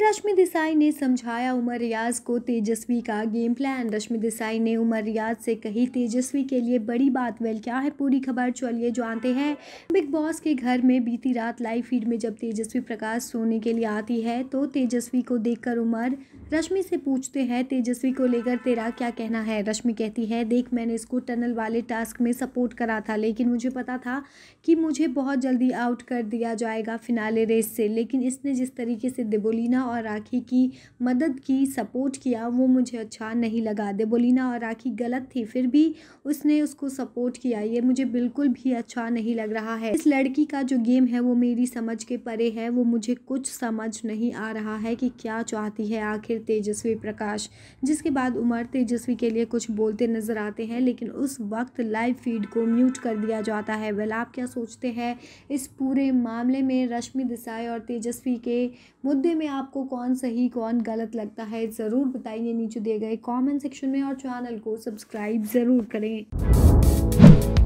रश्मि देसाई ने समझाया उमर रियाज को तेजस्वी का गेम प्लान रश्मि देसाई ने उमर रियाज से कही तेजस्वी के लिए बड़ी बात वेल क्या है पूरी खबर चलिए जानते हैं बिग बॉस के घर में बीती रात लाइव फीड में जब तेजस्वी प्रकाश सोने के लिए आती है तो तेजस्वी को देखकर उमर रश्मि से पूछते हैं तेजस्वी को लेकर तेरा क्या कहना है रश्मि कहती है देख मैंने इसको टनल वाले टास्क में सपोर्ट करा था लेकिन मुझे पता था कि मुझे बहुत जल्दी आउट कर दिया जाएगा फिनाले रेस से लेकिन इसने जिस तरीके से ना बोलीना और राखी की मदद की सपोर्ट किया वो मुझे अच्छा नहीं लगा दे बोलीना और राखी गलत थी फिर भी उसने उसको सपोर्ट किया ये मुझे बिल्कुल भी अच्छा नहीं लग रहा है इस लड़की का जो गेम है वो मेरी समझ के परे है वो मुझे कुछ समझ नहीं आ रहा है कि क्या चाहती है आखिर तेजस्वी प्रकाश जिसके बाद उमर तेजस्वी के लिए कुछ बोलते नज़र आते हैं लेकिन उस वक्त लाइव फीड को म्यूट कर दिया जाता है वेल आप क्या सोचते हैं इस पूरे मामले में रश्मि देसाई और तेजस्वी के मुद्दे में आप आपको कौन सही कौन गलत लगता है ज़रूर बताइए नीचे दिए गए कमेंट सेक्शन में और चैनल को सब्सक्राइब ज़रूर करें